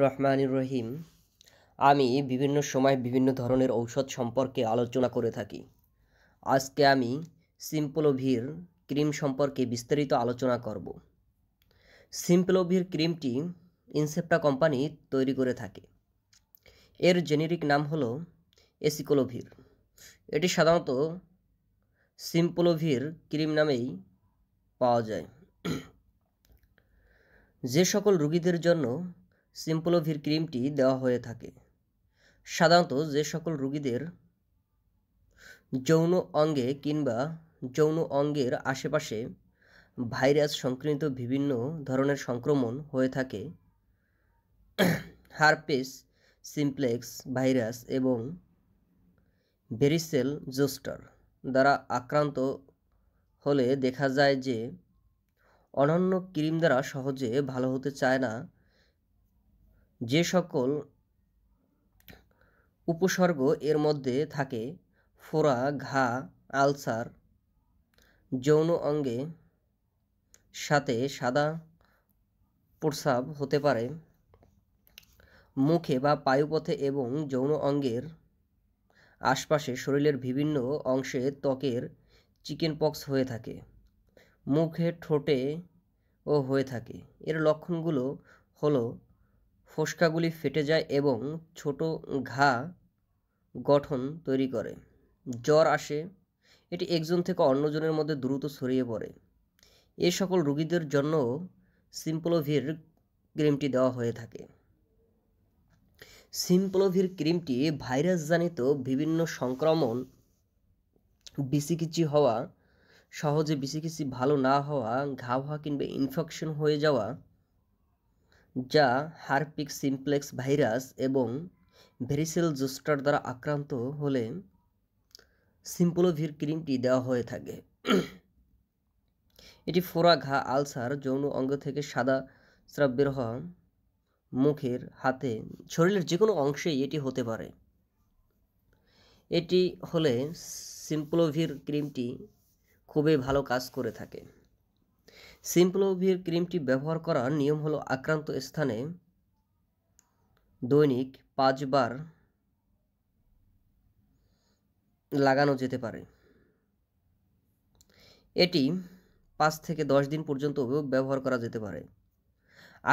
রহমান রহিম আমি বিভিন্ন সময় বিভিন্ন ধরনের ঔষধ সম্পর্কে আলোচনা করে থাকি আজকে আমি সিম্পলোভির ক্রিম সম্পর্কে বিস্তারিত আলোচনা করব সিম্পলোভির ক্রিমটি ইনসেপ্টা কোম্পানি তৈরি করে থাকে এর জেনেরিক নাম হলো এসিকোলোভির এটি সাধারণত সিম্পলোভির ক্রিম নামেই পাওয়া যায় যে সকল রুগীদের জন্য সিম্পলোভির ক্রিমটি দেওয়া হয়ে থাকে সাধারণত যে সকল রুগীদের যৌন অঙ্গে কিংবা যৌন অঙ্গের আশেপাশে ভাইরাস সংক্রমিত বিভিন্ন ধরনের সংক্রমণ হয়ে থাকে হারপেস সিমপ্লেক্স ভাইরাস এবং ভেরিসেল জোস্টার দ্বারা আক্রান্ত হলে দেখা যায় যে অনন্য ক্রিম দ্বারা সহজে ভালো হতে চায় না যে সকল উপসর্গ এর মধ্যে থাকে ফোড়া ঘা আলসার যৌন অঙ্গে সাথে সাদা প্রস্রাব হতে পারে মুখে বা পায়ুপথে এবং যৌন অঙ্গের আশপাশে শরীরের বিভিন্ন অংশে ত্বকের চিকেন পক্স হয়ে থাকে মুখে ঠোঁটে ও হয়ে থাকে এর লক্ষণগুলো হলো ফোসকাগুলি ফেটে যায় এবং ছোট ঘা গঠন তৈরি করে জ্বর আসে এটি একজন থেকে অন্যজনের মধ্যে দ্রুত ছড়িয়ে পড়ে এ সকল রোগীদের জন্য সিম্পলোভির ক্রিমটি দেওয়া হয়ে থাকে সিম্পলোভির ক্রিমটি ভাইরাস জনিত বিভিন্ন সংক্রমণ বিসিকিচি হওয়া সহজে বিসিকিচি ভালো না হওয়া ঘা হওয়া কিংবা ইনফেকশন হয়ে যাওয়া যা হারপিক সিমপ্লেক্স ভাইরাস এবং ভেরিসেল জোস্টার দ্বারা আক্রান্ত হলে সিম্পোলোভির ক্রিমটি দেওয়া হয়ে থাকে এটি ফোড়া ঘা আলসার যৌন অঙ্গ থেকে সাদা স্রাব বের হওয়া মুখের হাতে শরীরের যে কোনো অংশেই এটি হতে পারে এটি হলে সিম্পলোভির ক্রিমটি খুবই ভালো কাজ করে থাকে সিম্পলোভির ক্রিমটি ব্যবহার করার নিয়ম হলো আক্রান্ত স্থানে দৈনিক পাঁচবার লাগানো যেতে পারে এটি পাঁচ থেকে দশ দিন পর্যন্ত ব্যবহার করা যেতে পারে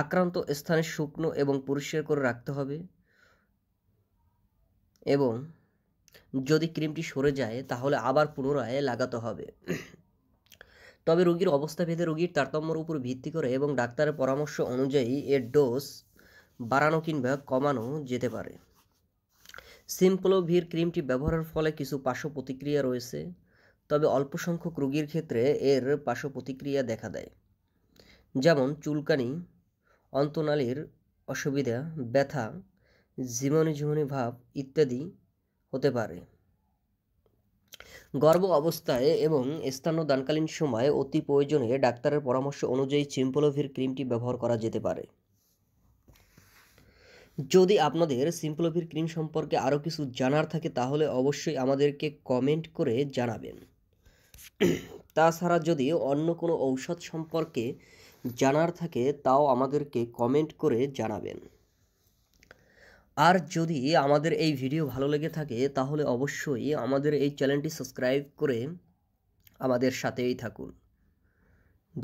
আক্রান্ত স্থানে শুকনো এবং পরিষ্কার করে রাখতে হবে এবং যদি ক্রিমটি সরে যায় তাহলে আবার পুনরায় লাগাতে হবে তবে রোগীর অবস্থা ভেদে রোগীর তারতম্যর উপর ভিত্তি করে এবং ডাক্তারের পরামর্শ অনুযায়ী এর ডোজ বাড়ানো কিংবা কমানো যেতে পারে সিম্পলোভির ক্রিমটি ব্যবহারের ফলে কিছু পার্শ্ব প্রতিক্রিয়া রয়েছে তবে অল্প সংখ্যক রোগীর ক্ষেত্রে এর পার্শ্ব প্রতিক্রিয়া দেখা দেয় যেমন চুলকানি অন্তনালীর অসুবিধা ব্যথা জীবনে জীবনী ভাব ইত্যাদি হতে পারে গর্ভ অবস্থায় এবং দানকালীন সময়ে অতি প্রয়োজনে ডাক্তারের পরামর্শ অনুযায়ী চিম্পোলোভির ক্রিমটি ব্যবহার করা যেতে পারে যদি আপনাদের সিম্পলোভির ক্রিম সম্পর্কে আরও কিছু জানার থাকে তাহলে অবশ্যই আমাদেরকে কমেন্ট করে জানাবেন তাছাড়া যদি অন্য কোনো ঔষধ সম্পর্কে জানার থাকে তাও আমাদেরকে কমেন্ট করে জানাবেন আর যদি আমাদের এই ভিডিও ভালো লেগে থাকে তাহলে অবশ্যই আমাদের এই চ্যানেলটি সাবস্ক্রাইব করে আমাদের সাথেই থাকুন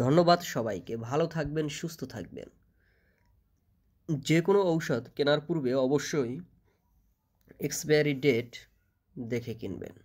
ধন্যবাদ সবাইকে ভালো থাকবেন সুস্থ থাকবেন যে কোনো ঔষধ কেনার পূর্বে অবশ্যই এক্সপায়ারি ডেট দেখে কিনবেন